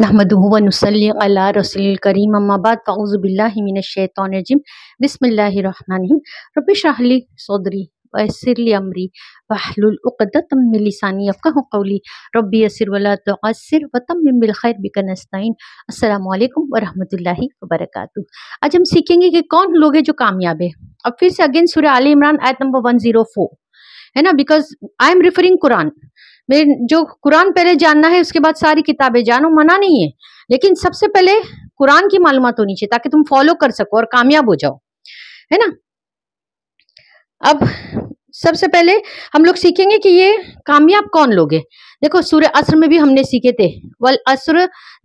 नहमदनसल्ला Russell करीम अम्माबाद फ़ाउज़बिल्लाशैतरजिम बसमिल्लाम रबिशरली सौदरी वसरली अमरी वहलुलतमिलसानी अफ़ाक़ली रबी असर वला तसर वतमिलखैर बिकनस्तान असलकम वरहमल वबरक आज हम सीखेंगे कि कौन लोग हैं जो कामयाब है अब फिर से अगेन सूर्य आल इमरान आयत नंबर वन है ना because I am referring Quran मेरे जो कुरान पहले जानना है उसके बाद सारी किताबें जानो मना नहीं है लेकिन सबसे पहले कुरान की मालूम होनी चाहिए ताकि तुम फॉलो कर सको और कामयाब हो जाओ है ना अब सबसे पहले हम लोग सीखेंगे कि ये कामयाब कौन लोग है देखो सूर्य असर में भी हमने सीखे थे वल असर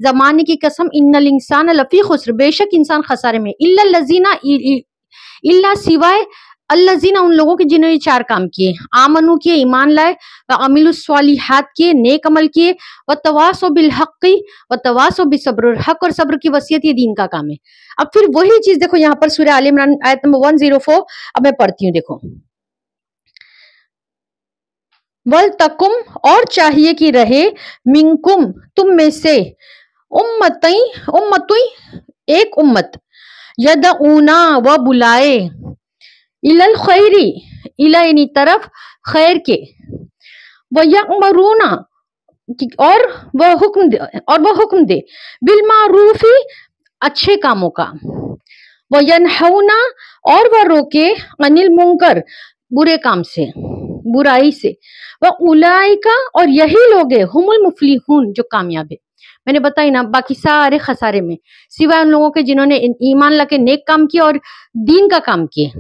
जमाने की कसम इन्नल इंसान लफी खुसर बेशक इंसान खसारे में इल्ला लजीना इल्ला सिवाय अल्लाजीना उन लोगों के जिन्होंने चार काम किए आमनु किए ईमान लाए व अमिलस्वालिहात किए नेक अमल किए व तवासो बिलहक़ी व तवासो बिसब्र हक और सब्र की वसीयत ये दीन का काम है अब फिर वही चीज देखो यहाँ पर सूर्य आल इमरान आयत नंबर वन जीरो फोर अब मैं पढ़ती हूँ देखो वल तकुम और चाहिए कि रहे मिंकुम तुम में से उम्मत उम्मतुई एक उम्मत यद ऊना व बुलाए इलल खैरी इला यानी तरफ खैर के वह यकमरूना और वह हुक्म दे और वह हुक्म दे बिल मारूफी अच्छे कामों का वह यनहौना और वह रोके अनिल मुंकर बुरे काम से बुराई से वह उलाई का और यही लोग है हुमुल मुफलीहून जो कामयाब है मैंने बताई ना बाकी सारे खसारे में सिवाय उन लोगों के जिन्होंने ईमान लाके नेक काम किया और दीन का काम किए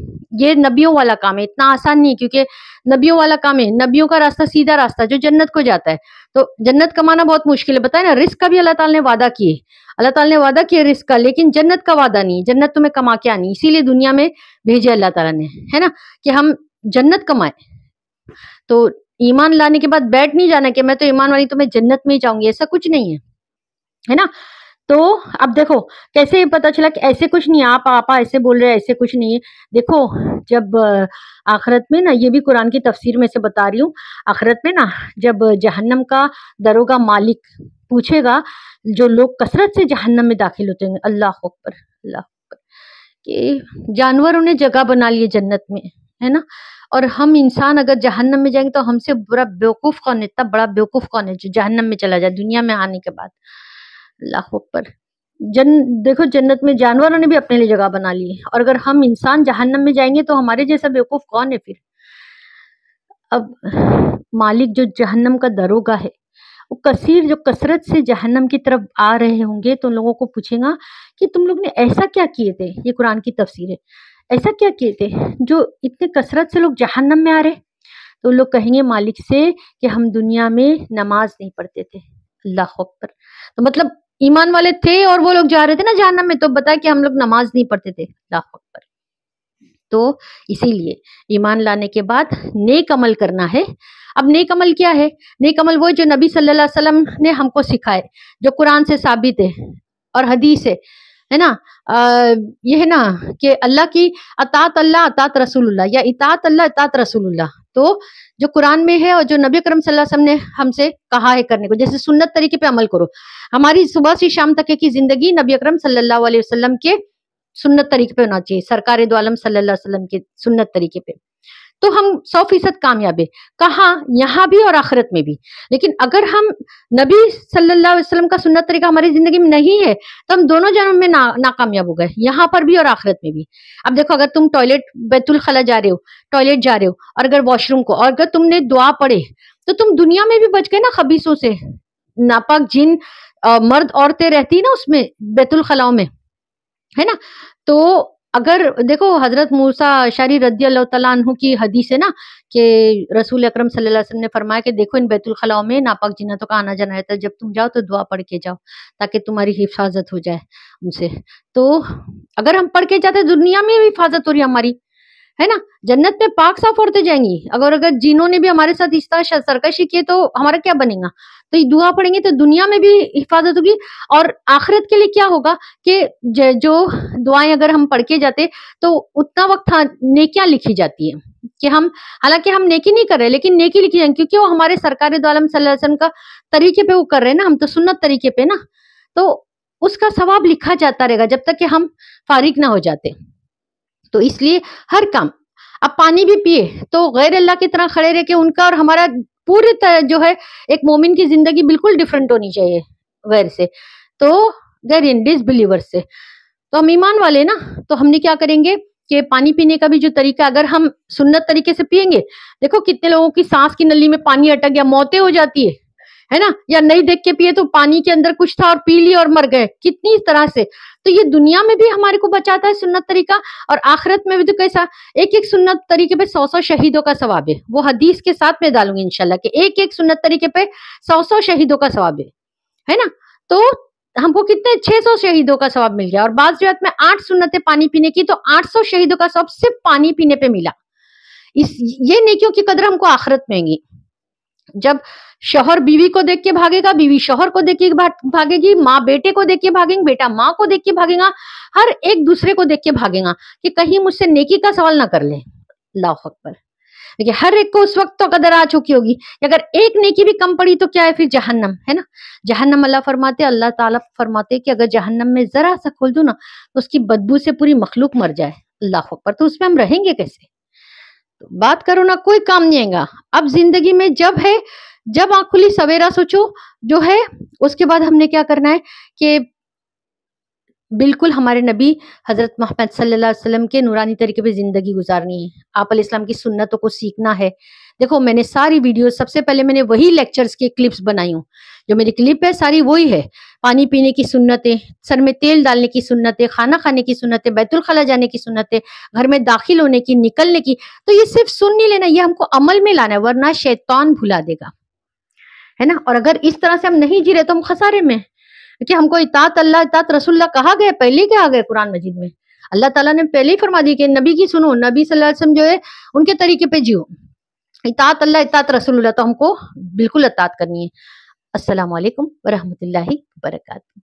ये नबियों वाला काम है इतना आसान नहीं है क्योंकि नबियों वाला काम है नबियों का रास्ता सीधा रास्ता जो जन्नत को जाता है तो जन्नत कमाना बहुत मुश्किल है बताए ना रिस्क का भी अल्लाह ताला ने वादा किए अल्लाह ताला ने वादा किया रिस्क का लेकिन जन्नत का वादा नहीं जन्नत तुम्हें कमा के आनी इसीलिए दुनिया में भेजे अल्लाह ताला ने है ना कि हम जन्नत कमाए तो ईमान लाने के बाद बैठ नहीं जाना कि मैं तो ईमान वाली तो मैं जन्नत में ही जाऊंगी ऐसा कुछ नहीं है है ना तो अब देखो कैसे पता चला कि ऐसे कुछ नहीं आप आपा ऐसे बोल रहे हैं ऐसे कुछ नहीं है देखो जब आखरत में ना ये भी कुरान की तफसीर में से बता रही हूँ आखरत में ना जब जहन्नम का दरोगा मालिक पूछेगा जो लोग कसरत से जहन्नम में दाखिल होते हैं अल्लाह अकबर अल्लाह अकबर कि जानवरों ने जगह बना लिए जन्नत में है ना और हम इंसान अगर जहन्नम में जाएंगे तो हमसे बुरा बेवकूफ़ कौन है इतना बड़ा बेवकूफ़ कौन है जो जहन्नम में चला जाए दुनिया में आने के बाद अल्लाह पर जन देखो जन्नत में जानवरों ने भी अपने लिए जगह बना ली और अगर हम इंसान जहन्नम में जाएंगे तो हमारे जैसा बेवकूफ़ कौन है फिर अब मालिक जो जहन्नम का दरोगा है वो कसीर जो कसरत से जहन्नम की तरफ आ रहे होंगे तो लोगों को पूछेगा कि तुम लोग ने ऐसा क्या किए थे ये कुरान की तफसीर है ऐसा क्या किए थे जो इतने कसरत से लोग जहन्नम में आ रहे तो लोग कहेंगे मालिक से कि हम दुनिया में नमाज नहीं पढ़ते थे अल्लाह पर तो मतलब ईमान वाले थे और वो लोग जा रहे थे ना जानना में तो बताया कि हम लोग नमाज नहीं पढ़ते थे अल्लाह तो इसीलिए ईमान लाने के बाद नेक अमल करना है अब नेक अमल क्या है नेक अमल वो जो नबी सल्लल्लाहु अलैहि वसल्लम ने हमको सिखाए जो कुरान से साबित है और हदीस है है ना आ, ये है ना कि अल्लाह की अतात अल्लाह अतात रसूलुल्लाह या इतात अल्लाह इतात रसूलुल्लाह तो जो कुरान में है और जो नबी करम सल्लम ने हमसे कहा है करने को जैसे सुन्नत तरीके पे अमल करो हमारी सुबह से शाम तक की जिंदगी नबी अक्रम सल्ला वसल्लम के सुन्नत तरीके पे होना चाहिए सरकार दो सल्लल्लाहु अलैहि वसल्लम के सुन्नत तरीके पे तो हम सौ फीसद कामयाब है कहा यहाँ भी और आखिरत में भी लेकिन अगर हम नबी सल्लल्लाहु अलैहि वसल्लम का सुन्नत तरीका हमारी जिंदगी में नहीं है तो हम दोनों जन्म में ना नाकामयाब हो गए यहाँ पर भी और आखिरत में भी अब देखो अगर तुम टॉयलेट बैतुल खला जा रहे हो टॉयलेट जा रहे हो और अगर वॉशरूम को और अगर तुमने दुआ पढ़े तो तुम दुनिया में भी बच गए ना खबीसों से नापाक जिन आ, मर्द औरतें रहती ना उसमें बैतुल खलाओं में है ना तो अगर देखो हजरत मूसा शारी रदी अल्लाह की हदीस है ना कि रसूल अकरम सल्लल्लाहु अलैहि वसल्लम ने फरमाया कि देखो इन बैतुल खलाओं में नापाक जिन्नतों का आना जाना रहता है तो जब तुम जाओ तो दुआ पढ़ के जाओ ताकि तुम्हारी हिफाजत हो जाए उनसे तो अगर हम पढ़ के जाते दुनिया में भी हिफाजत हो रही हमारी है ना जन्नत में पाक साफ औरतें जाएंगी अगर अगर जिन्होंने भी हमारे साथ इस तरह सरकशी किए तो हमारा क्या बनेगा तो ये दुआ पढ़ेंगे तो दुनिया में भी हिफाजत होगी और आखिरत के लिए क्या होगा कि जो दुआएं अगर हम पढ़ के जाते तो उतना वक्त हाँ, नेकियां लिखी जाती है कि हम हालांकि हम नेकी नहीं कर रहे लेकिन नेकी लिखी जाएंगे क्योंकि वो हमारे सरकारी आलम वसल्लम का तरीके पे वो कर रहे हैं ना हम तो सुन्नत तरीके पे ना तो उसका सवाब लिखा जाता रहेगा जब तक कि हम फारिग ना हो जाते तो इसलिए हर काम अब पानी भी पिए तो गैर अल्लाह की तरह खड़े रह के उनका और हमारा पूरी तरह जो है एक मोमिन की जिंदगी बिल्कुल डिफरेंट होनी चाहिए गैर से तो गैर इन बिलीवर से तो हम ईमान वाले ना तो हमने क्या करेंगे कि पानी पीने का भी जो तरीका अगर हम सुन्नत तरीके से पियेंगे देखो कितने लोगों की सांस की नली में पानी अटक गया मौतें हो जाती है है ना या नहीं देख के पिए तो पानी के अंदर कुछ था और पी लिए और मर गए कितनी तरह से तो ये दुनिया में भी हमारे को बचाता है सुन्नत तरीका और आखिरत में भी तो कैसा एक एक सुन्नत तरीके पे सौ सौ शहीदों का सवाब है वो हदीस के साथ में डालूंगी इनशाला कि एक एक सुन्नत तरीके पे सौ सौ शहीदों का सवाब है है ना तो हमको कितने 600 शहीदों का सवाब मिल गया और बाद जो में आठ सुन्नतें पानी पीने की तो 800 शहीदों का सवाब सिर्फ पानी पीने पे मिला इस ये नेकियों की कदर हमको आखिरत में जब शोहर बीवी को देख के भागेगा बीवी शोहर को देख के भागेगी माँ बेटे को देख के भागेंगे बेटा माँ को देख के भागेगा हर एक दूसरे को देख के भागेगा कि कहीं मुझसे नेकी का सवाल ना कर ले लाह पर देखिए हर एक को उस वक्त तो कदर आ चुकी होगी अगर एक नेकी भी कम पड़ी तो क्या है फिर जहन्नम है ना जहन्नम अल्लाह फरमाते अल्लाह ताला फरमाते कि अगर जहन्नम में जरा सा खोल दू ना तो उसकी बदबू से पूरी मखलूक मर जाए अल्लाह पर तो उसमें हम रहेंगे कैसे बात करो ना कोई काम नहीं आएगा अब जिंदगी में जब है जब आंख खुली सवेरा सोचो जो है उसके बाद हमने क्या करना है कि बिल्कुल हमारे नबी हज़रत मोहम्मद सल्लल्लाहु अलैहि वसल्लम के नूरानी तरीके पे ज़िंदगी गुजारनी है आप इस्लाम की सुन्नतों को सीखना है देखो मैंने सारी वीडियो सबसे पहले मैंने वही लेक्चर्स के क्लिप्स बनाई हूँ जो मेरी क्लिप है सारी वही है पानी पीने की सुन्नतें सर में तेल डालने की सुन्नतें खाना खाने की सुन्नतें बैतुलखला जाने की सुन्नतें घर में दाखिल होने की निकलने की तो ये सिर्फ सुन नहीं लेना ये हमको अमल में लाना है वरना शैतान भुला देगा है ना और अगर इस तरह से हम नहीं जी रहे तो हम खसारे में कि हमको इतात अल्लाह इतात रसुल्ला कहा गया पहले क्या आ गया कुरान मजिद में अल्लाह तला ने पहले ही फरमा दी कि नबी की सुनो नबी सल्लल्लाहु अलैहि वसल्लम जो है उनके तरीके पे जियो इतात अल्लाह इतात रसूलुल्लाह तो हमको बिल्कुल अतात करनी है असलकम वरहमल वर्का